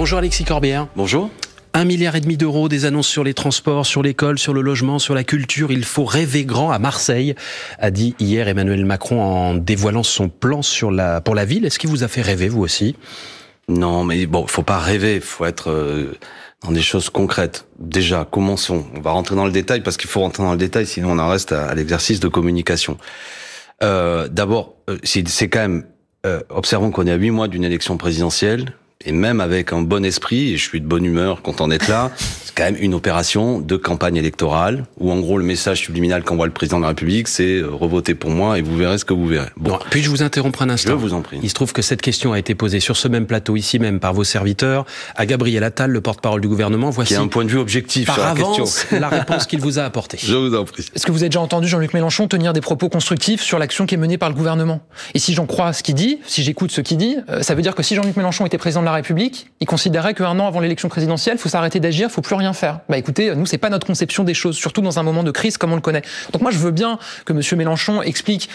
Bonjour Alexis Corbière. Bonjour. Un milliard et demi d'euros, des annonces sur les transports, sur l'école, sur le logement, sur la culture. Il faut rêver grand à Marseille, a dit hier Emmanuel Macron en dévoilant son plan pour la ville. Est-ce qu'il vous a fait rêver, vous aussi Non, mais bon, faut pas rêver, faut être euh, dans des choses concrètes. Déjà, commençons. On va rentrer dans le détail parce qu'il faut rentrer dans le détail, sinon on en reste à, l'exercice de communication. Euh, d'abord, euh, c'est quand même, observons qu'on est à huit mois d'une élection présidentielle et même avec un bon esprit, et je suis de bonne humeur content d'être là, c'est quand même une opération de campagne électorale où en gros le message subliminal qu'envoie le président de la République, c'est euh, revotez pour moi et vous verrez ce que vous verrez. Bon, puis je vous interrompre un instant. Je vous en prie. Il se trouve que cette question a été posée sur ce même plateau ici même par vos serviteurs à Gabriel Attal, le porte-parole du gouvernement. Voici qui a un point de vue objectif sur la avance question. la réponse qu'il vous a apportée. Je vous en prie. Est-ce que vous avez déjà entendu Jean-Luc Mélenchon tenir des propos constructifs sur l'action qui est menée par le gouvernement Et si j'en crois ce qu'il dit, si j'écoute ce qu'il dit, euh, ça veut dire que si Jean-Luc Mélenchon était président de la la République, il considérait qu'un an avant l'élection présidentielle, il faut s'arrêter d'agir, faut plus rien faire. Bah écoutez, nous c'est pas notre conception des choses, surtout dans un moment de crise comme on le connaît. Donc moi je veux bien que M. Mélenchon explique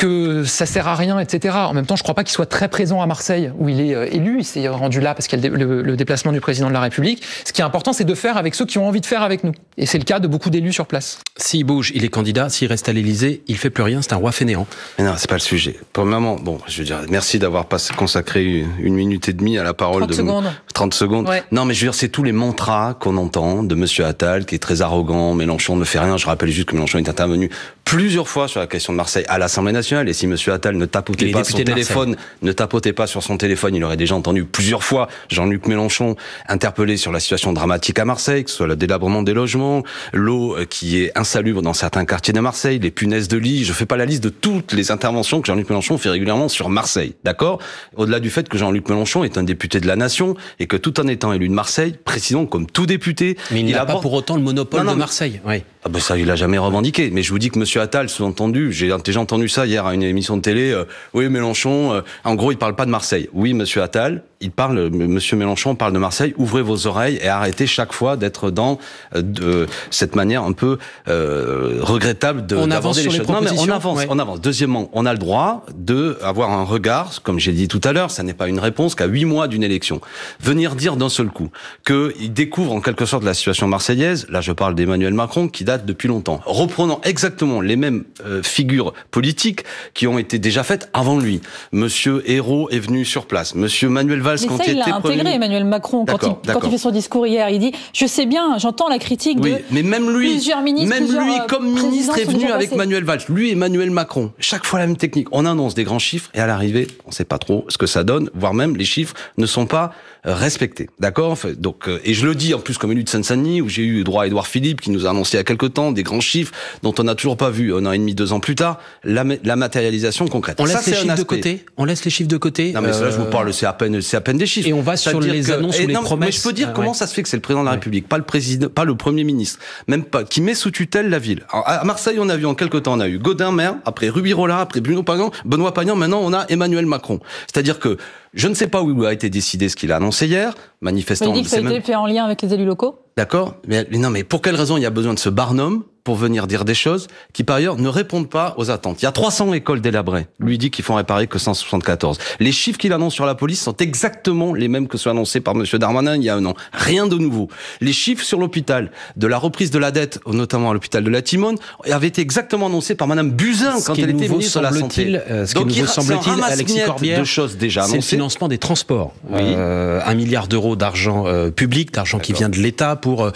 que ça sert à rien, etc. En même temps, je ne crois pas qu'il soit très présent à Marseille où il est euh, élu. Il s'est rendu là parce qu'il y a le, déplacement du président de la République. Ce qui est important, c'est de faire avec ceux qui ont envie de faire avec nous. Et c'est le cas de beaucoup d'élus sur place. S'il bouge, il est candidat. S'il reste à l'Élysée, il fait plus rien. C'est un roi fainéant. Mais non, c'est pas le sujet. Pour Premièrement, bon, je veux dire, merci d'avoir consacré une minute et demie à la parole 30 de secondes. 30 secondes. Non, mais je veux dire, c'est tous les mantras qu'on entend de Monsieur Attal, qui est très arrogant. Mélenchon ne fait rien. Je rappelle juste que Mélenchon est intervenu plusieurs fois sur la question de Marseille à l'Assemblée nationale. Et si monsieur Attal ne tapotait pas son téléphone, ne tapotait pas sur son téléphone, il aurait déjà entendu plusieurs fois Jean-Luc Mélenchon interpeller sur la situation dramatique à Marseille, que ce soit le délabrement des logements, l'eau euh, qui est insalubre dans certains quartiers de Marseille, les punaises de lit. Je fais pas la liste de toutes les interventions que Jean-Luc Mélenchon fait régulièrement sur Marseille. D'accord Au-delà du fait que Jean-Luc Mélenchon est un député de la nation et que tout en étant élu de Marseille, précisons comme tout député, il, n'a pas pour autant le monopole de Marseille. Oui. Ah ben ça, il l'a jamais revendiqué. Mais je vous dis que Monsieur Attal, sous-entendu, j'ai déjà entendu ça hier à une émission de télé. Euh, oui, Mélenchon. Euh, en gros, il parle pas de Marseille. Oui, Monsieur Attal, il parle. Euh, Monsieur Mélenchon parle de Marseille. Ouvrez vos oreilles et arrêtez chaque fois d'être dans de, cette manière un peu regrettable de. On avance sur les, Non, mais on avance. On avance. Deuxièmement, on a le droit de avoir un regard, comme j'ai dit tout à l'heure, ça n'est pas une réponse qu'à huit mois d'une élection. Venir dire d'un seul coup qu'il découvre en quelque sorte la situation marseillaise. Là, je parle d'Emmanuel Macron qui depuis longtemps, reprenant exactement les mêmes euh, figures politiques qui ont été déjà faites avant lui. Monsieur Hérault est venu sur place. Monsieur Manuel Valls, quand ça, il, il a intégré Emmanuel Macron quand il, fait son discours hier. Il dit Je sais bien, j'entends la critique oui, de mais même lui, plusieurs ministres. Même lui, euh, comme ministre, est venu avec Manuel Valls. Lui, Emmanuel Macron. Chaque fois la même technique. On annonce des grands chiffres et à l'arrivée, on ne sait pas trop ce que ça donne, voire même les chiffres ne sont pas euh, respectés. D'accord Donc, et je le dis en plus comme élu de Seine-Saint-Denis où j'ai eu droit à Édouard Philippe qui nous a annoncé il y quelques temps, des grands chiffres dont on n'a toujours pas vu un an et demi, deux ans plus tard, la, matérialisation concrète. On laisse les chiffres de côté. On laisse les chiffres de côté. Non mais là je vous euh, parle, c'est à peine, c'est à peine des chiffres. Et on va sur les annonces et les promesses. Mais je peux dire ah, comment ça se fait que c'est le président de la République, pas le président, pas le premier ministre, même pas, qui met sous tutelle la ville. à Marseille, on a vu en quelque temps, on a eu Godin maire, après Rubirola, après Bruno Pagnon, Benoît Pagnon, Maintenant, on a Emmanuel Macron. C'est-à-dire que je ne sais pas où a été décidé ce qu'il a annoncé hier. Manifestant, il dit que ça fait en lien avec les élus locaux. D'accord, mais, non, mais pour quelle raison il y a besoin de ce barnum pour venir dire des choses qui, par ailleurs, ne répondent pas aux attentes. Il y a 300 écoles délabrées. Lui dit qu'ils font réparer que 174. Les chiffres qu'il annonce sur la police sont exactement les mêmes que ceux annoncés par M. Darmanin il y a un an. Rien de nouveau. Les chiffres sur l'hôpital, de la reprise de la dette, notamment à l'hôpital de la Timone, avaient été exactement annoncés par Mme Buzyn quand elle était ministre de la Santé. Euh, ce Donc, semble-t-il, Alexis Corbière, de choses déjà c'est le financement des transports. Oui. Euh, un milliard d'euros d'argent euh, public, d'argent qui vient de l'État pour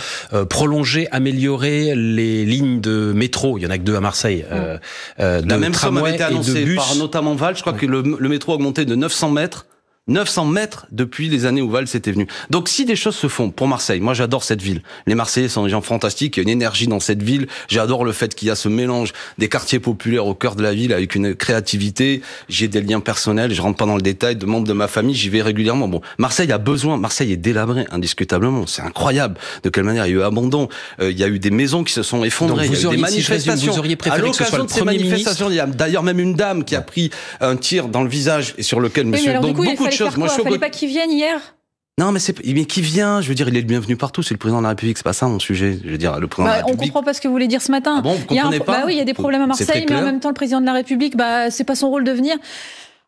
prolonger, améliorer les de métro, il y en a que deux à Marseille, euh, euh, la même somme avait été annoncée par notamment Val, je crois que le, le métro a augmenté de 900 mètres 900 mètres depuis les années où Val s'était venu. Donc si des choses se font pour Marseille, moi j'adore cette ville. Les Marseillais sont des gens fantastiques, il y a une énergie dans cette ville. J'adore le fait qu'il y a ce mélange des quartiers populaires au cœur de la ville avec une créativité. J'ai des liens personnels, je rentre pas dans le détail de membres de ma famille, j'y vais régulièrement. Bon, Marseille a besoin, Marseille est délabrée indiscutablement, c'est incroyable de quelle manière il y a eu abandon, euh, il y a eu des maisons qui se sont effondrées, il y a eu des manifestations. de ces il y a d'ailleurs même une dame qui a pris un tir dans le visage et sur lequel monsieur donc, beaucoup il ne je fallait pas qu'il vienne hier. Non, mais c'est qui vient Je veux dire, il est le bienvenu partout. C'est le président de la République. C'est pas ça mon sujet. Je veux dire, le président. Bah, on ne comprend pas ce que vous voulez dire ce matin. Ah il y a bah oui, il y a des problèmes à Marseille, mais en même temps, le président de la République, bah c'est pas son rôle de venir.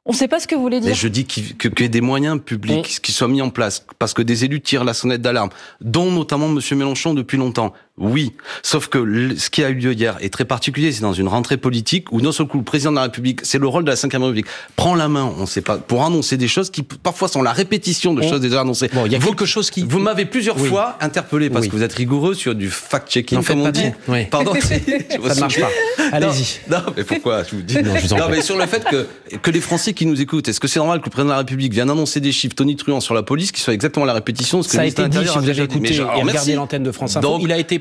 On ne sait pas ce que vous voulez dire. je dis qu'il y ait des moyens publics qui soient mis en place, parce que des élus tirent la sonnette d'alarme, dont notamment M. Mélenchon depuis longtemps oui. Sauf que ce qui a eu lieu hier est très particulier. C'est dans une rentrée politique où, d'un seul coup, le président de la République, c'est le rôle de la 5ème République, prend la main, on sait pas, pour annoncer des choses qui, parfois, sont la répétition de choses déjà annoncées. Bon, il y a vous, quelque chose qui. Vous m'avez plusieurs fois interpellé parce que vous êtes rigoureux sur du fact-checking, comme on dit. Oui. Pardon. ça ne marche pas. Allez-y. Non, mais pourquoi Je vous dis. Non, non mais sur le fait que, que les Français qui nous écoutent, est-ce que c'est normal que le président de la République vienne annoncer des chiffres tonitruants sur la police qui soient exactement la répétition de ce que Ça a été dit si vous avez écouté et regardé l'antenne de France Il a été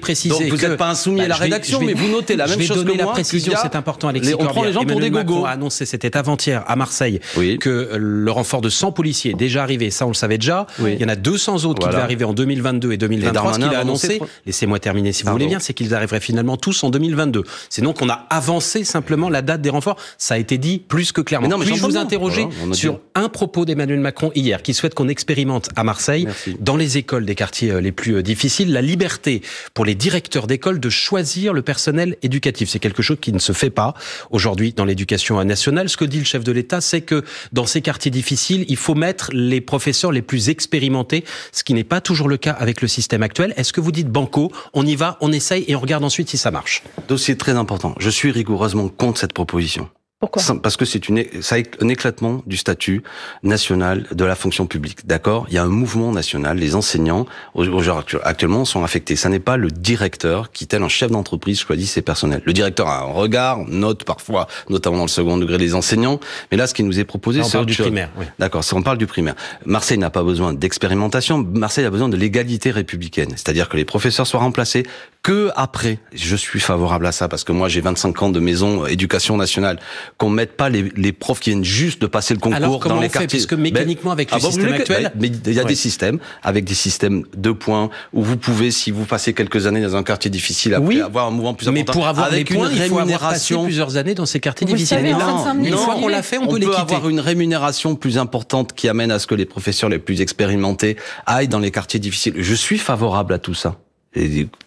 vous n'êtes pas insoumis bah, à la rédaction, mais vous notez la même chose que moi. Je vais donner la précision, c'est important, Alexis. Les, on prend les gens pour des gogos. a annoncé, c'était avant-hier à Marseille, que euh, le renfort de 100 policiers est déjà arrivé. Ça, on le savait déjà. Il y en a 200 autres qui devaient arriver en 2022 et 2023. Ce qu'il a annoncé, laissez-moi terminer si vous voulez bien, c'est qu'ils arriveraient finalement tous en 2022. C'est donc qu'on a avancé simplement la date des renforts. Ça a été dit plus que clairement. Mais non, mais je vous interroger sur un propos d'Emmanuel Macron hier, qui souhaite qu'on expérimente à Marseille, dans les écoles des quartiers euh, les plus euh, difficiles, la liberté pour les directeur directeurs d'école de choisir le personnel éducatif. C'est quelque chose qui ne se fait pas aujourd'hui dans l'éducation nationale. Ce que dit le chef de l'État, c'est que dans ces quartiers difficiles, il faut mettre les professeurs les plus expérimentés, ce qui n'est pas toujours le cas avec le système actuel. Est-ce que vous dites banco, on y va, on essaye et on regarde ensuite si ça marche Dossier très important. Je suis rigoureusement contre cette proposition. Parce que c'est une, un éclatement du statut national de la fonction publique. D'accord Il y a un mouvement national. Les enseignants, aujourd'hui, actuellement, sont affectés. Ça n'est pas le directeur qui, tel un chef d'entreprise, choisit ses personnels. Le directeur a un regard, note parfois, notamment dans le second degré, les enseignants. Mais là, ce qui nous est proposé, c'est... On parle du primaire, oui. D'accord, on parle du primaire. Marseille n'a pas besoin d'expérimentation. Marseille a besoin de l'égalité républicaine. C'est-à-dire que les professeurs soient remplacés que après. Je suis favorable à ça parce que moi, j'ai 25 ans de maison euh, éducation nationale qu'on mette pas les, profs qui viennent juste de passer le concours Alors, comment on fait, Parce que ben, mécaniquement, avec le ah, système mais il y a des systèmes avec des systèmes de points où vous pouvez, si vous passez quelques années dans un quartier difficile, avoir un mouvement plus important. Mais pour avoir avec points, une il plusieurs années dans ces quartiers difficiles. Savez, non, on une qu'on l'a fait, on, peut, avoir une rémunération plus importante qui amène à ce que les professeurs les plus expérimentés aillent dans les quartiers difficiles. Je suis favorable à tout ça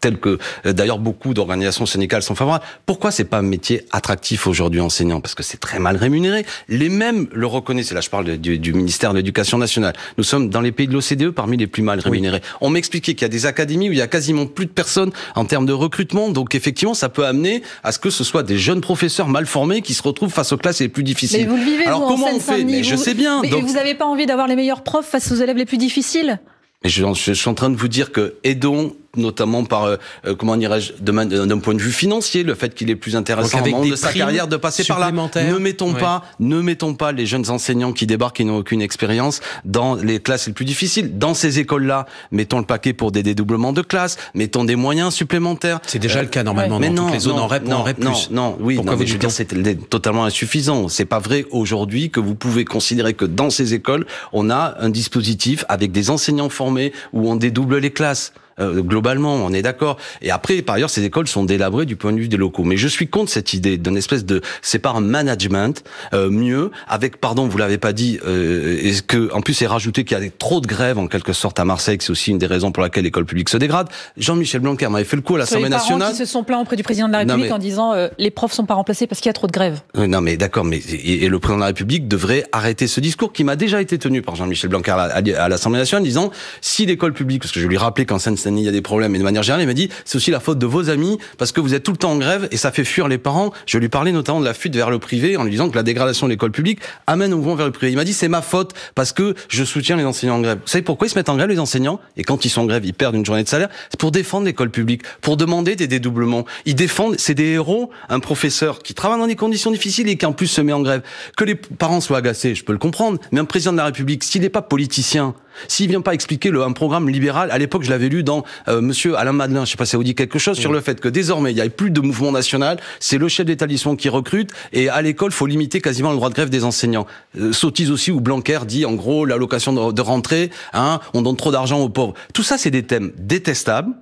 tel que euh, d'ailleurs beaucoup d'organisations syndicales sont favorables. Pourquoi c'est pas un métier attractif aujourd'hui enseignant Parce que c'est très mal rémunéré. Les mêmes le reconnaissent. Là, je parle du, ministère de l'Éducation nationale. Nous sommes dans les pays de l'OCDE parmi les plus mal rémunérés. On m'expliquait qu'il y a des académies où il y a quasiment plus de personnes en termes de recrutement. Donc effectivement, ça peut amener à ce que ce soit des jeunes professeurs mal formés qui se retrouvent face aux classes les plus difficiles. Mais vous le vivez, Alors comment on fait mais Je sais bien. Mais vous n'avez pas envie d'avoir les meilleurs profs face aux élèves les plus difficiles mais je, je, suis en train de vous dire que aidons notamment par, euh, euh, comment dirais-je, euh, d'un point de vue financier, le fait qu'il est plus intéressant de sa carrière de passer par là. Ne mettons pas, ne mettons pas les jeunes enseignants qui débarquent et n'ont aucune expérience dans les classes les plus difficiles. Dans ces écoles-là, mettons le paquet pour des dédoublements de classes, mettons des moyens supplémentaires. C'est déjà le cas normalement dans toutes les zones en REP, non, Non, non, oui, Pourquoi vous c'est totalement insuffisant. C'est pas vrai aujourd'hui que vous pouvez considérer que dans ces écoles, on a un dispositif avec des enseignants formés où on dédouble les classes. Euh, globalement, on est d'accord. Et après, par ailleurs, ces écoles sont délabrées du point de vue des locaux. Mais je suis contre cette idée d'une espèce de c'est management euh, mieux avec pardon, vous l'avez pas dit, est-ce euh, que en plus c'est rajouté qu'il y a trop de grèves en quelque sorte à Marseille, c'est aussi une des raisons pour laquelle l'école publique se dégrade. Jean-Michel Blanquer m'avait fait le coup à l'Assemblée nationale. Qui se sont plaints auprès du président de la République en disant euh, les profs sont pas remplacés parce qu'il y a trop de grèves. Non mais d'accord, mais et, le président de la République devrait arrêter ce discours qui m'a déjà été tenu par Jean-Michel Blanquer à, l'Assemblée nationale, en disant si l'école publique, parce que je lui rappelais qu'en seine il y a des problèmes. Et de manière générale, il m'a dit, c'est aussi la faute de vos amis parce que vous êtes tout le temps en grève et ça fait fuir les parents. Je lui parlais notamment de la fuite vers le privé en lui disant que la dégradation de l'école publique amène au mouvement vers le privé. Il m'a dit, c'est ma faute parce que je soutiens les enseignants en grève. Vous savez pourquoi ils se mettent en grève, les enseignants? Et quand ils sont en grève, ils perdent une journée de salaire. C'est pour défendre l'école publique, pour demander des dédoublements. Ils défendent, c'est des héros, un professeur qui travaille dans des conditions difficiles et qui en plus se met en grève. Que les parents soient agacés, je peux le comprendre, mais un président de la République, s'il n'est pas politicien, s'il vient pas expliquer le, un programme libéral, à l'époque je l'avais lu dans M. Euh, Monsieur Alain Madelin, je sais pas si ça vous dit quelque chose, sur le fait que désormais il n'y a plus de mouvement national, c'est le chef d'établissement qui recrute et à l'école faut limiter quasiment le droit de grève des enseignants. Euh, sottise aussi ou Blanquer dit en gros l'allocation de, de rentrée, hein, on donne trop d'argent aux pauvres. Tout ça c'est des thèmes détestables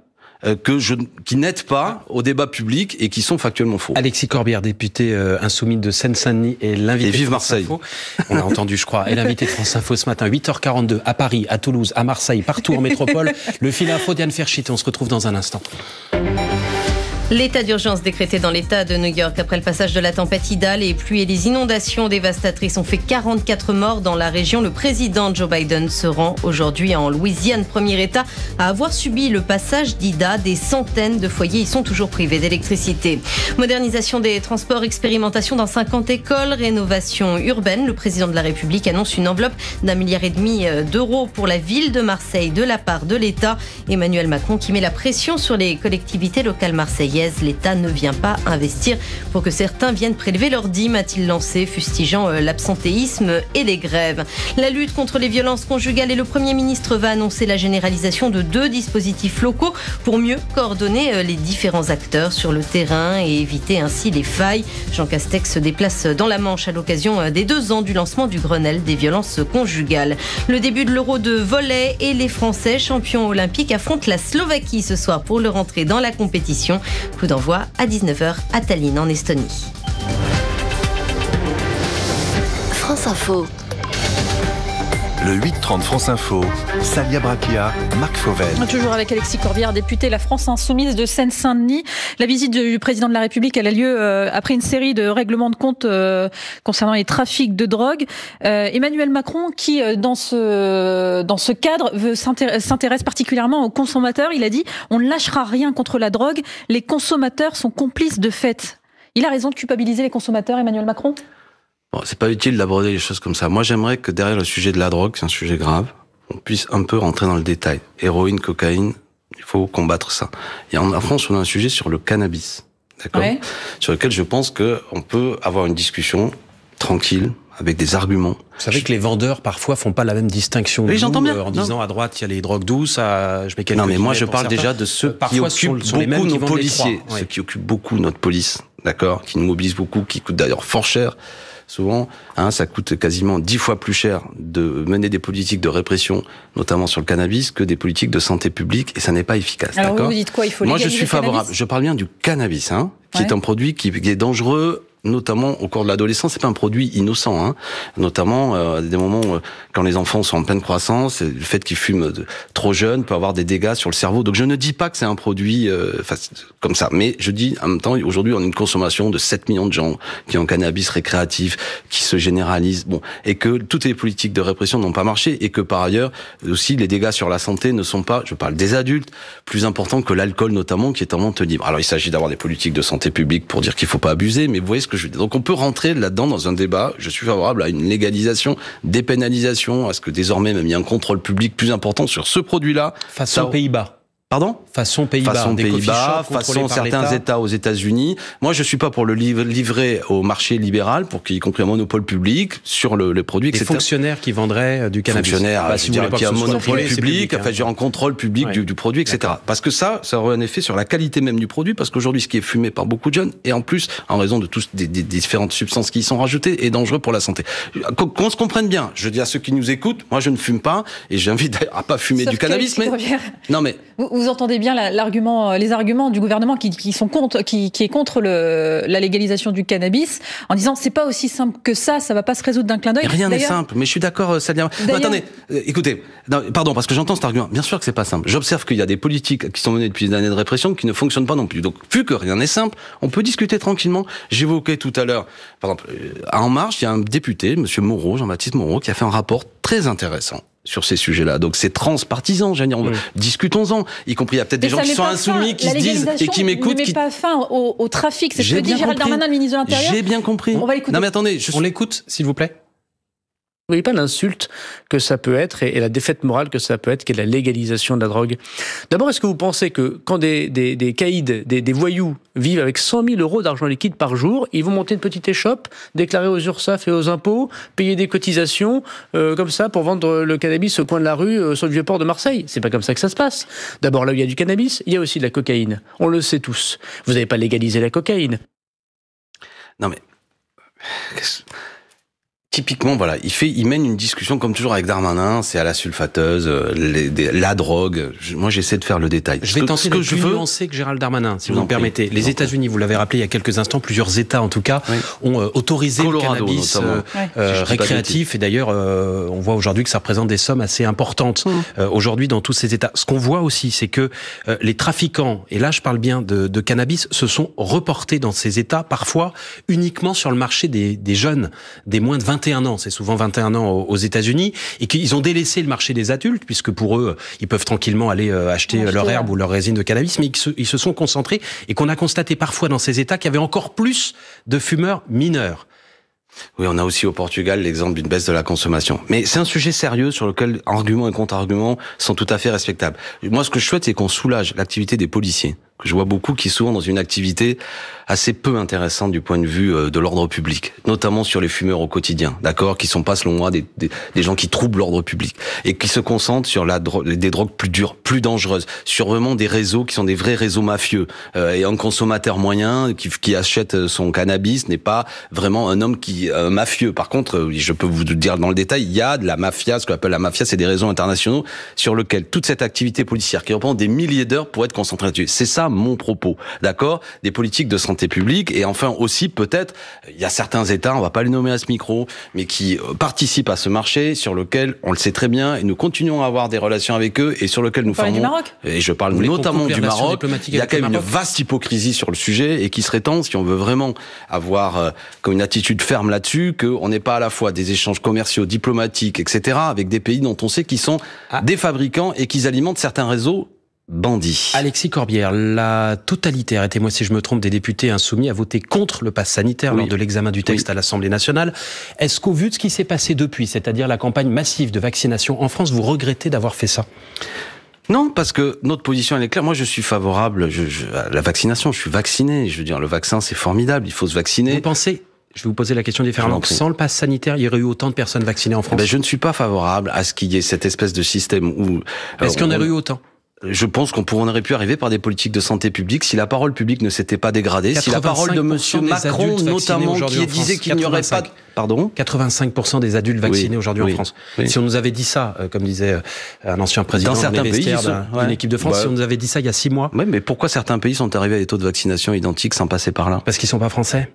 euh, qui n'aident pas au débat public et qui sont factuellement faux. Alexis Corbière, député euh, insoumis de Seine-Saint-Denis et l'invité. de France Info. On a entendu, je crois, et l'invité de France Info ce matin, 8h42, à Paris, à Toulouse, à Marseille, partout en métropole. Le fil info, d'Anne Ferchit, on se retrouve dans un instant. L'état d'urgence décrété dans l'État de New York après le passage de la tempête Ida, les pluies et les inondations dévastatrices ont fait 44 morts dans la région. Le président Joe Biden se rend aujourd'hui en Louisiane, premier État à avoir subi le passage d'Ida. Des centaines de foyers y sont toujours privés d'électricité. Modernisation des transports, expérimentation dans 50 écoles, rénovation urbaine. Le président de la République annonce une enveloppe d'un milliard et demi euh, d'euros pour la ville de Marseille de la part de l'État. Emmanuel Macron qui met la pression sur les collectivités locales marseillaises l'État ne vient pas investir pour que certains viennent prélever leur dîme, a-t-il lancé, fustigeant euh, l'absentéisme et les grèves. La lutte contre les violences conjugales et le Premier ministre va annoncer la généralisation de deux dispositifs locaux pour mieux coordonner euh, les différents acteurs sur le terrain et éviter ainsi les failles. Jean Castex se déplace dans la Manche à l'occasion euh, des deux ans du lancement du Grenelle des violences conjugales. Le début de l'Euro de volet et les Français champions olympiques affrontent la Slovaquie ce soir pour leur entrée dans la compétition. Coup d'envoi à 19h à Tallinn en Estonie. France Info. Le 8-30 France Info, Salia Brakia, Marc Fauvel. Toujours avec Alexis Corbière, député La France Insoumise de Seine-Saint-Denis. La visite du président de la République, elle a lieu euh, après une série de règlements de compte euh, concernant les trafics de drogue. Euh, Emmanuel Macron, qui dans ce, dans ce cadre s'intéresse particulièrement aux consommateurs, il a dit on ne lâchera rien contre la drogue, les consommateurs sont complices de fait. Il a raison de culpabiliser les consommateurs, Emmanuel Macron Bon, c'est pas utile d'aborder les choses comme ça. Moi, j'aimerais que derrière le sujet de la drogue, c'est un sujet grave, on puisse un peu rentrer dans le détail. Héroïne, cocaïne, il faut combattre ça. Et en France, on a un sujet sur le cannabis, d'accord, sur lequel je pense qu'on peut avoir une discussion tranquille, avec des arguments. Vous savez que les vendeurs parfois font pas la même distinction. Oui, j'entends bien. en disant à droite il y a les drogues douces, je mets Non, mais moi je parle déjà de ceux qui occupent beaucoup nos policiers, ceux qui occupent beaucoup notre police, d'accord, qui nous mobilisent beaucoup, qui coûtent d'ailleurs fort cher souvent, hein, ça coûte quasiment dix fois plus cher de mener des politiques de répression, notamment sur le cannabis, que des politiques de santé publique, et ça n'est pas efficace. Alors vous dites quoi Il faut Moi, je suis favorable. Je parle bien du cannabis, hein, qui est un produit qui est dangereux notamment au cours de l'adolescence, c'est pas un produit innocent, hein. notamment euh, à des moments euh, quand les enfants sont en pleine croissance, le fait qu'ils fument trop jeunes peut avoir des dégâts sur le cerveau. Donc je ne dis pas que c'est un produit euh, comme ça, mais je dis en même temps, aujourd'hui on a une consommation de 7 millions de gens qui ont cannabis récréatif, qui se généralise, bon, et que toutes les politiques de répression n'ont pas marché, et que par ailleurs aussi les dégâts sur la santé ne sont pas, je parle des adultes, plus importants que l'alcool notamment, qui est en vente libre. Alors il s'agit d'avoir des politiques de santé publique pour dire qu'il faut pas abuser, mais vous voyez ce que donc on peut rentrer là-dedans dans un débat. Je suis favorable à une légalisation, pénalisations, à ce que désormais même il y a un contrôle public plus important sur ce produit-là. Face aux Pays-Bas. Pardon Façon Pays-Bas. Façon Pays-Bas, façon certains États aux États-Unis. Moi, je suis pas pour le livrer au marché libéral, pour qu'il y ait un monopole public sur le, produit, produits. Des fonctionnaires qui vendraient euh, du cannabis. Fonctionnaires, bah, qu'il qui a un monopole public, enfin, hein. un contrôle public du, produit, etc. Parce que ça, ça aurait un effet sur la qualité même du produit, parce qu'aujourd'hui, ce qui est fumé par beaucoup de jeunes, et en plus, en raison de toutes des, différentes substances qui y sont rajoutées, est dangereux pour la santé. Qu'on se comprenne bien. Je dis à ceux qui nous écoutent, moi, je ne fume pas, et j'invite à pas fumer du cannabis, mais non, mais vous entendez bien euh, les arguments du gouvernement qui, est contre la légalisation du cannabis, en disant c'est pas aussi simple que ça, ça va pas se résoudre d'un clin d'œil. Rien n'est simple, mais je suis d'accord, ça euh, Attendez, euh, écoutez, pardon, parce que j'entends cet argument. Bien sûr que c'est pas simple. J'observe qu'il y a des politiques qui sont menées depuis des années de répression qui ne fonctionnent pas non plus. Donc, vu que rien n'est simple, on peut discuter tranquillement. J'évoquais tout à l'heure, par exemple, à En Marche, il y a un député, Monsieur Moreau, Jean-Baptiste Moreau, qui a fait un rapport très intéressant sur ces sujets-là. Donc c'est transpartisan, j'ai oui. discutons-en, y compris il y a peut-être des gens qui sont insoumis, qui se disent et qui m'écoutent. Ne qui... pas fin au, au trafic, c'est ce que dit Gérald Darmanin, le ministre de l'Intérieur. J'ai bien compris. On va l'écouter. Non mais attendez, on l'écoute, s'il vous plaît. Vous voyez pas l'insulte que ça peut être et, la défaite morale que ça peut être, qui est la légalisation de la drogue. D'abord, est-ce que vous pensez que quand des, des, des caïds, des, voyous vivent avec 100 000 euros d'argent liquide par jour, ils vont monter une petite échoppe, déclarer aux URSAF et aux impôts, payer des cotisations euh, comme ça pour vendre le cannabis au coin de la rue, euh, sur le vieux port de Marseille C'est pas comme ça que ça se passe. D'abord, là où il y a du cannabis, il y a aussi de la cocaïne. On le sait tous. Vous n'avez pas légalisé la cocaïne. Non mais typiquement, voilà, il fait, il mène une discussion comme toujours avec Darmanin, c'est à la sulfateuse, euh, les, la drogue. moi, j'essaie de faire le détail. Je vais que, tenter que je veux nuancer que Gérald Darmanin, si vous me permettez. Les États-Unis, vous l'avez rappelé il y a quelques instants, plusieurs États en tout cas ont euh, autorisé le cannabis euh, récréatif. Et d'ailleurs, on voit aujourd'hui que ça représente des sommes assez importantes mmh. aujourd'hui dans tous ces États. Ce qu'on voit aussi, c'est que les trafiquants, et là je parle bien de, de, cannabis, se sont reportés dans ces États, parfois uniquement sur le marché des, des jeunes, des moins de 20 21 ans, c'est souvent 21 ans aux États-Unis, et qu'ils ont délaissé le marché des adultes, puisque pour eux, ils peuvent tranquillement aller euh, acheter, euh, leur herbe ou leur résine de cannabis, mais ils se, sont concentrés et qu'on a constaté parfois dans ces États qu'il y avait encore plus de fumeurs mineurs. Oui, on a aussi au Portugal l'exemple d'une baisse de la consommation. Mais c'est un sujet sérieux sur lequel arguments et contre-arguments sont tout à fait respectables. Moi, ce que je souhaite, c'est qu'on soulage l'activité des policiers que je vois beaucoup qui sont dans une activité assez peu intéressante du point de vue euh, de l'ordre public, notamment sur les fumeurs au quotidien, d'accord, qui sont pas selon moi des, des, gens qui troublent l'ordre public et qui se concentrent sur la des drogues plus dures, plus dangereuses, sur vraiment des réseaux qui sont des vrais réseaux mafieux euh, et un consommateur moyen qui, qui achète son cannabis n'est pas vraiment un homme qui euh, mafieux. Par contre, je peux vous dire dans le détail, il y a de la mafia, ce qu'on appelle la mafia, c'est des réseaux internationaux sur lesquels toute cette activité policière qui reprend des milliers d'heures pour être concentrée dessus. C'est ça mon propos. D'accord Des politiques de santé publique et enfin aussi peut-être, il y a certains États, on va pas les nommer à ce micro, mais qui euh, participent à ce marché sur lequel, on le sait très bien, et nous continuons à avoir des relations avec eux et sur lequel nous formons... et je parle notamment du Maroc. Il y a quand même une vaste hypocrisie sur le sujet et qui serait temps, si on veut vraiment avoir euh, comme une attitude ferme là-dessus, qu'on n'ait pas à la fois des échanges commerciaux, diplomatiques, etc., avec des pays dont on sait qu'ils sont ah. des fabricants et qu'ils alimentent certains réseaux Alexis Corbière, la totalité, arrêtez-moi si je me trompe, des députés insoumis a voté contre le pass sanitaire lors de l'examen du texte à l'Assemblée nationale. Est-ce qu'au vu de ce qui s'est passé depuis, c'est-à-dire la campagne massive de vaccination en France, vous regrettez d'avoir fait ça non, parce que notre position elle est claire. Moi, je suis favorable je, à la vaccination. Je suis vacciné. Je veux dire, le vaccin c'est formidable. Il faut se vacciner. Vous pensez je vais vous poser la question différemment. Sans le passe sanitaire, il y aurait eu autant de personnes vaccinées en eh ben, France. Ben, je ne suis pas favorable à ce qu'il y ait cette espèce de système où. Euh, Est-ce qu'on aurait eu autant je pense qu'on aurait pu arriver par des politiques de santé publique si la parole publique ne s'était pas dégradée, si la parole de Monsieur Macron notamment qui disait qu'il n'y aurait pas Pardon 85% des adultes vaccinés aujourd'hui en France. Si on nous avait dit ça, euh, comme disait euh, un ancien président de équipe de France, si on nous avait dit ça il y a six mois... Oui, mais pourquoi certains pays sont arrivés à des taux de vaccination identiques sans passer par là Parce qu'ils ne sont pas français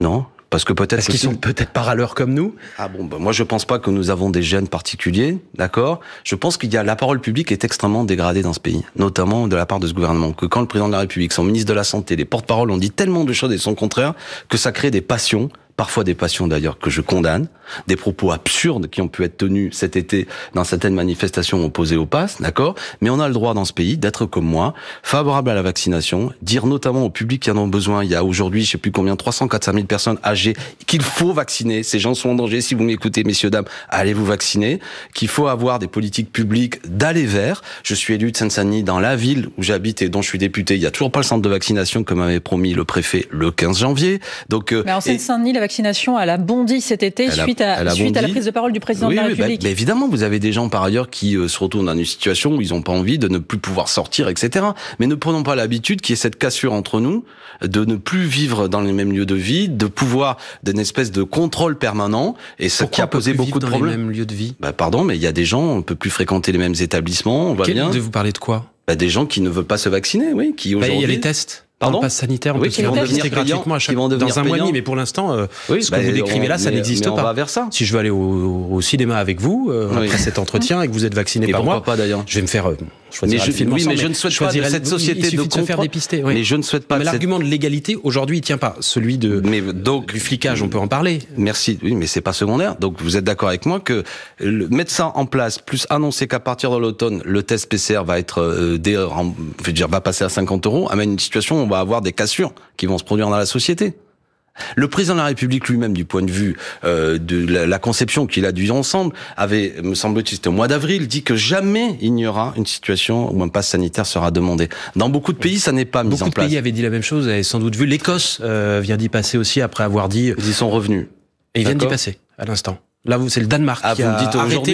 Non, parce que peut-être qu'ils sont peut-être pas à l'heure comme nous. Ah bon, bah, moi je pense pas que nous avons des gènes particuliers, d'accord. Je pense qu'il y a la parole publique est extrêmement dégradée dans ce pays, notamment de la part de ce gouvernement. Que quand le président de la République, son ministre de la santé, les porte-paroles ont dit tellement de choses et son contraire que ça crée des passions, parfois des passions d'ailleurs que je condamne, des propos absurdes qui ont pu être tenus cet été dans certaines manifestations opposées au pass, d'accord Mais on a le droit dans ce pays d'être comme moi, favorable à la vaccination, dire notamment au public qui en ont besoin. Il y a aujourd'hui, je sais plus combien, 300, 400 000 personnes âgées qu'il faut vacciner. Ces gens sont en danger. Si vous m'écoutez, messieurs, dames, allez vous vacciner. Qu'il faut avoir des politiques publiques d'aller vers. Je suis élu de Seine-Saint-Denis dans la ville où j'habite et dont je suis député. Il n'y a toujours pas le centre de vaccination comme avait promis le préfet le 15 janvier. Donc, euh, Mais en Seine-Saint-Denis, la vaccination, elle a bondi cet été suite à, suite à la prise de parole du président de la bah, République. évidemment, vous avez des gens par ailleurs qui euh, se retrouvent dans une situation où ils n'ont pas envie de ne plus pouvoir sortir, etc. Mais ne prenons pas l'habitude qui est cette cassure entre nous, de ne plus vivre dans les mêmes lieux de vie, de pouvoir d'une espèce de contrôle permanent, et ça qui a posé beaucoup de problèmes. Dans les mêmes lieux de vie. Bah, pardon, mais il y a des gens, on ne peut plus fréquenter les mêmes établissements. On voit Quel Vous parler de quoi bah, des gens qui ne veulent pas se vacciner, oui, qui aujourd'hui. il y a les tests. Un le pass sanitaire, on peut se faire gratuitement à chaque dans un mois et demi, mais pour l'instant, euh, ce que bah, vous décrivez là, ça n'existe pas. Si je veux aller au, cinéma avec vous euh, après cet entretien et que vous êtes vacciné par moi, je vais me faire euh, je, oui, mais je ne souhaite pas cette société de, de se faire dépister. Mais je ne souhaite pas. Mais l'argument de l'égalité aujourd'hui, il tient pas. Celui de mais donc du flicage, on peut en parler. Merci. Oui, mais c'est pas secondaire. Donc vous êtes d'accord avec moi que le mettre ça en place, plus annoncer qu'à partir de l'automne, le test PCR va être, euh, dé... dire, va passer à 50 euros, amène une situation où on va avoir des cassures qui vont se produire dans la société. Le président de la République lui-même, du point de vue euh, de la, conception qu'il a du ensemble, avait, me semble-t-il, c'était au mois d'avril, dit que jamais il n'y aura une situation où un pass sanitaire sera demandé. Dans beaucoup de pays, ça n'est pas mis en place. Beaucoup de pays avaient dit la même chose, et sans doute vu. L'Écosse euh, vient d'y passer aussi après avoir dit. Ils y sont revenus. Et ils viennent d'y passer à l'instant. Là, c'est le Danemark ah, qui vous me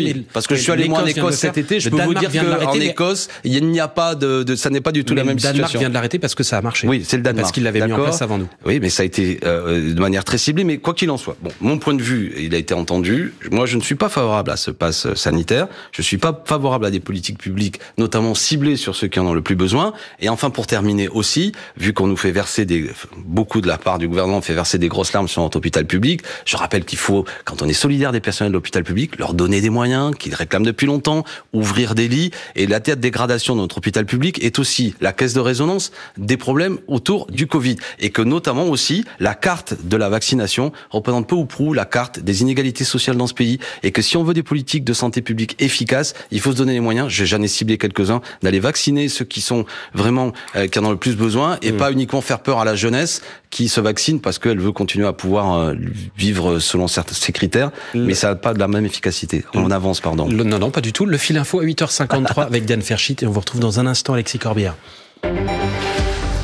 dites Parce que je suis allé moi en Écosse cet été, je peux vous dire qu'en Écosse, il n'y a pas de, de ça n'est pas du tout la même situation. Le Danemark vient de l'arrêter parce que ça a marché. Oui, c'est le Danemark. Parce qu'il l'avait mis en place avant nous. Oui, mais ça a été euh, de manière très ciblée. Mais quoi qu'il en soit, bon, mon point de vue, il a été entendu. Moi, je ne suis pas favorable à ce pass sanitaire. Je suis pas favorable à des politiques publiques, notamment ciblées sur ceux qui en ont le plus besoin. Et enfin, pour terminer aussi, vu qu'on nous fait verser des beaucoup de la part du gouvernement fait verser des grosses larmes sur notre hôpital public, je rappelle qu'il faut, quand on est solidaire des personnels de l'hôpital public, leur donner des moyens qu'ils réclament depuis longtemps, ouvrir des lits. Et la théâtre dégradation de notre hôpital public est aussi la caisse de résonance des problèmes autour du Covid. Et que notamment aussi, la carte de la vaccination représente peu ou prou la carte des inégalités sociales dans ce pays. Et que si on veut des politiques de santé publique efficaces, il faut se donner les moyens, j'ai jamais ciblé quelques-uns, d'aller vacciner ceux qui sont vraiment, euh, qui en ont le plus besoin et mmh. pas uniquement faire peur à la jeunesse qui se vaccine parce qu'elle veut continuer à pouvoir euh, vivre selon ses critères, mais ça n'a pas de la même efficacité. On avance, pardon. non, non, pas du tout. Le fil info à 8h53 avec Dan Fershit et on vous retrouve dans un instant, Alexis Corbière.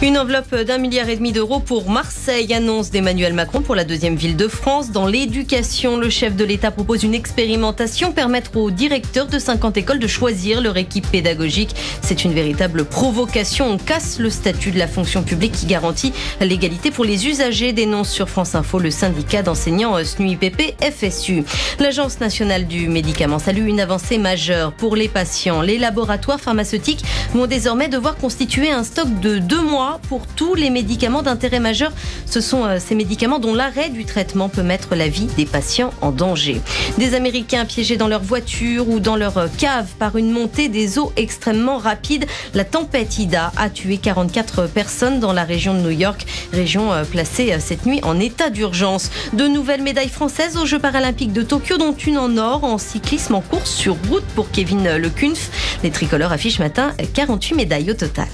Une enveloppe d'un milliard et demi d'euros pour Marseille, annonce d'Emmanuel Macron pour la deuxième ville de France. Dans l'éducation, le chef de l'État propose une expérimentation permettre aux directeurs de 50 écoles de choisir leur équipe pédagogique. C'est une véritable provocation. On casse le statut de la fonction publique qui garantit l'égalité pour les usagers, dénonce sur France Info le syndicat d'enseignants SNUIPP FSU. L'Agence nationale du médicament salue une avancée majeure pour les patients. Les laboratoires pharmaceutiques vont désormais devoir constituer un stock de deux mois pour tous les médicaments d'intérêt majeur. Ce sont euh, ces médicaments dont l'arrêt du traitement peut mettre la vie des patients en danger. Des Américains piégés dans leur voiture ou dans leur euh, cave par une montée des eaux extrêmement rapide. La tempête Ida a tué 44 personnes dans la région de New York, région euh, placée cette nuit en état d'urgence. De nouvelles médailles françaises aux Jeux paralympiques de Tokyo, dont une en or en cyclisme en course sur route pour Kevin Lecunf. Les tricolores affichent matin 48 médailles au total.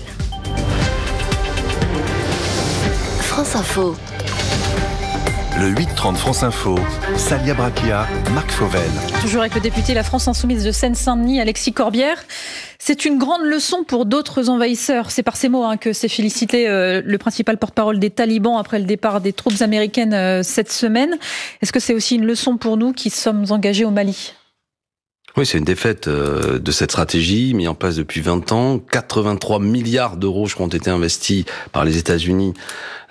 Le 8 France Info, Salia Braquia, Marc Fauvel. Toujours avec le député La France Insoumise de Seine-Saint-Denis, Alexis Corbière. C'est une grande leçon pour d'autres envahisseurs. C'est par ces mots hein, que s'est félicité euh, le principal porte-parole des talibans après le départ des troupes américaines euh, cette semaine. Est-ce que c'est aussi une leçon pour nous qui sommes engagés au Mali oui, c'est une défaite euh, de cette stratégie mise en place depuis 20 ans. 83 milliards d'euros, je ont été investis par les États-Unis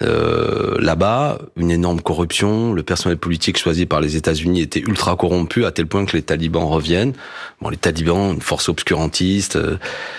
euh, là-bas. Une énorme corruption. Le personnel politique choisi par les États-Unis était ultra corrompu à tel point que les talibans reviennent. Bon, les talibans, une force obscurantiste, euh,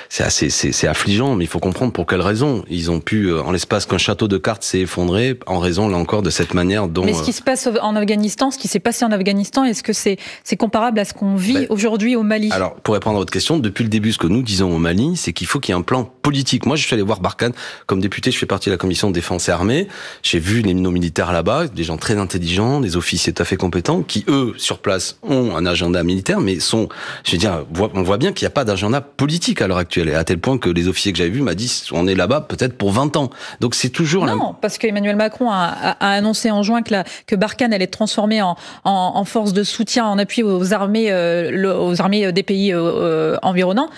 c'est assez, c'est affligeant. Mais il faut comprendre pour quelles raisons ils ont pu, en l'espace qu'un château de cartes s'est effondré, en raison là encore de cette manière dont. Mais ce qui se passe en Afghanistan, ce qui s'est passé en Afghanistan, est-ce que c'est c'est comparable à ce qu'on vit ben, aujourd'hui? aujourd'hui au Mali Alors, pour répondre à votre question, depuis le début, ce que nous disons au Mali, c'est qu'il faut qu'il y ait un plan politique. Moi, je suis allé voir Barkhane comme député, je fais partie de la commission défense et armée. J'ai vu les, nos militaires là-bas, des gens très intelligents, des officiers tout à fait compétents, qui eux, sur place, ont un agenda militaire, mais sont, je veux dire, on voit bien qu'il n'y a pas d'agenda politique à l'heure actuelle, et à tel point que les officiers que j'avais vus m'a dit, on est là-bas peut-être pour 20 ans. Donc c'est toujours non, parce qu'Emmanuel Macron a, annoncé en juin que, que Barkhane allait être transformée en, en, force de soutien, en appui aux armées euh, aux armées euh, des pays euh, euh, environnants.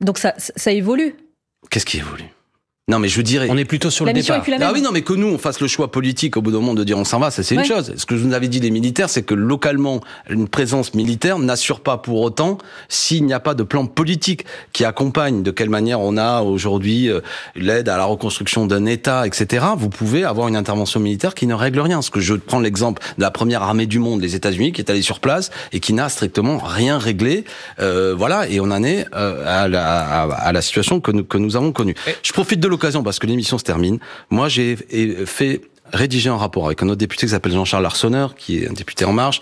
Donc ça, ça évolue. Qu'est-ce qui évolue non, mais je dirais. On est plutôt sur le départ. Ah oui, non, mais que nous, on fasse le choix politique au bout d'un moment de dire on s'en va, ça c'est une chose. Ce que vous vous avez dit des militaires, c'est que localement, une présence militaire n'assure pas pour autant s'il n'y a pas de plan politique qui accompagne de quelle manière on a aujourd'hui euh, l'aide à la reconstruction d'un État, etc. Vous pouvez avoir une intervention militaire qui ne règle rien. parce que je prends l'exemple de la première armée du monde, les États-Unis, qui est allée sur place et qui n'a strictement rien réglé. Euh, voilà, et on en est euh, à, la, à, la, situation que nous, que nous avons connue. Je profite l'occasion, parce que l'émission se termine, moi j'ai fait rédiger un rapport avec un autre député qui s'appelle Jean-Charles Larsonneur, qui est un député en marche,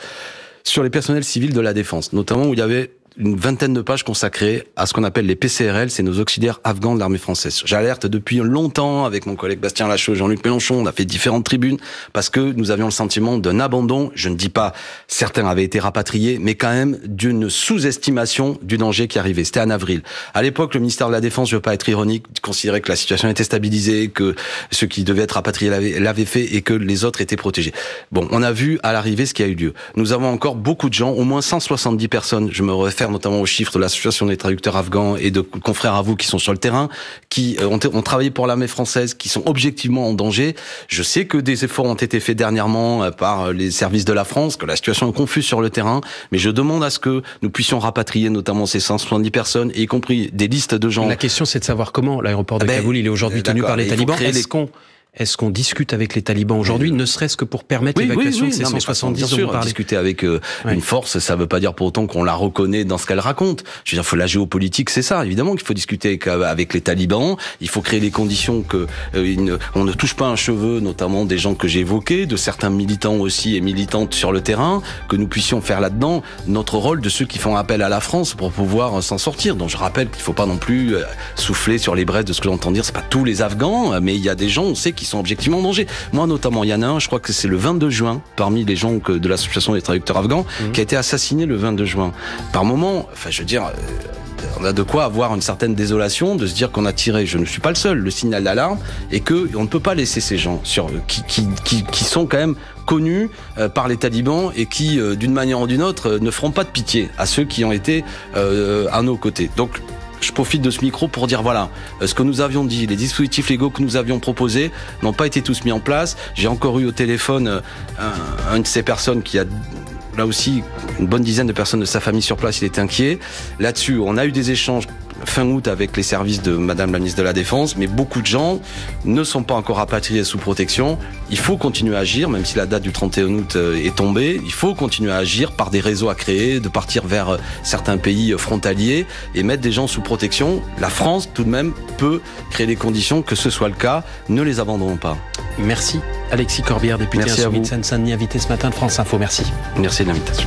sur les personnels civils de la défense, notamment où il y avait une vingtaine de pages consacrées à ce qu'on appelle les PCRL, c'est nos auxiliaires afghans de l'armée française. J'alerte depuis longtemps avec mon collègue Bastien Lachaud, Jean-Luc Mélenchon, on a fait différentes tribunes parce que nous avions le sentiment d'un abandon. Je ne dis pas certains avaient été rapatriés, mais quand même d'une sous-estimation du danger qui arrivait. C'était en avril. À l'époque, le ministère de la Défense, je veux pas être ironique, considérait que la situation était stabilisée, que ceux qui devaient être rapatriés l'avaient fait et que les autres étaient protégés. Bon, on a vu à l'arrivée ce qui a eu lieu. Nous avons encore beaucoup de gens, au moins 170 personnes, je me refais notamment aux chiffres de l'association des traducteurs afghans et de confrères à vous qui sont sur le terrain, qui euh, ont, travaillé pour l'armée française, qui sont objectivement en danger. Je sais que des efforts ont été faits dernièrement euh, par euh, les services de la France, que la situation est confuse sur le terrain, mais je demande à ce que nous puissions rapatrier notamment ces 170 personnes, y compris des listes de gens. La question, c'est de savoir comment l'aéroport de eh ben, Kaboul, il est aujourd'hui tenu par les talibans. Est-ce qu'on est-ce qu'on discute avec les talibans aujourd'hui, ne serait-ce que pour permettre l'évacuation de ces 170 discuter avec euh, une force, ça ne veut pas dire pour autant qu'on la reconnaît dans ce qu'elle raconte. Je veux dire, faut la géopolitique, c'est ça. Évidemment qu'il faut discuter avec, euh, les talibans. Il faut créer les conditions que euh, on ne touche pas un cheveu, notamment des gens que j'ai évoqués, de certains militants aussi et militantes sur le terrain, que nous puissions faire là-dedans notre rôle de ceux qui font appel à la France pour pouvoir s'en sortir. Donc je rappelle qu'il ne faut pas non plus souffler sur les braises de ce que j'entends dire. C'est pas tous les Afghans, mais il y a des gens, on sait qui sont objectivement en danger. Moi notamment, il y en a un, je crois que c'est le 22 juin, parmi les gens de l'association des traducteurs afghans, mhm. qui a été assassiné le 22 juin. Par moment, enfin je veux dire euh, on a de quoi avoir une certaine désolation de se dire qu'on a tiré, je ne suis pas le seul, le signal d'alarme et que ne peut pas laisser ces gens qui sont quand même connus euh, par les talibans et qui, euh, d'une manière ou d'une autre, ne feront pas de pitié à ceux qui ont été à nos côtés. Donc je profite de ce micro pour dire voilà, euh, ce que nous avions dit, les dispositifs légaux que nous avions proposés n'ont pas été tous mis en place. J'ai encore eu au téléphone euh, un, de ces personnes qui a là aussi une bonne dizaine de personnes de sa famille sur place, il est inquiet. Là-dessus, on a eu des échanges fin août avec les services de Madame la ministre de la Défense, mais beaucoup de gens ne sont pas encore rapatriés sous protection. Il faut continuer à agir, même si la date du 31 août euh, est tombée. Il faut continuer à agir par des réseaux à créer, de partir vers euh, certains pays euh, frontaliers et mettre des gens sous protection. La France, tout de même, peut créer les conditions que ce soit le cas. Ne les abandonnons pas. Merci Alexis Corbière, député Merci de Seine-Saint-Denis, invité ce matin de France Info. Merci. Merci de l'invitation.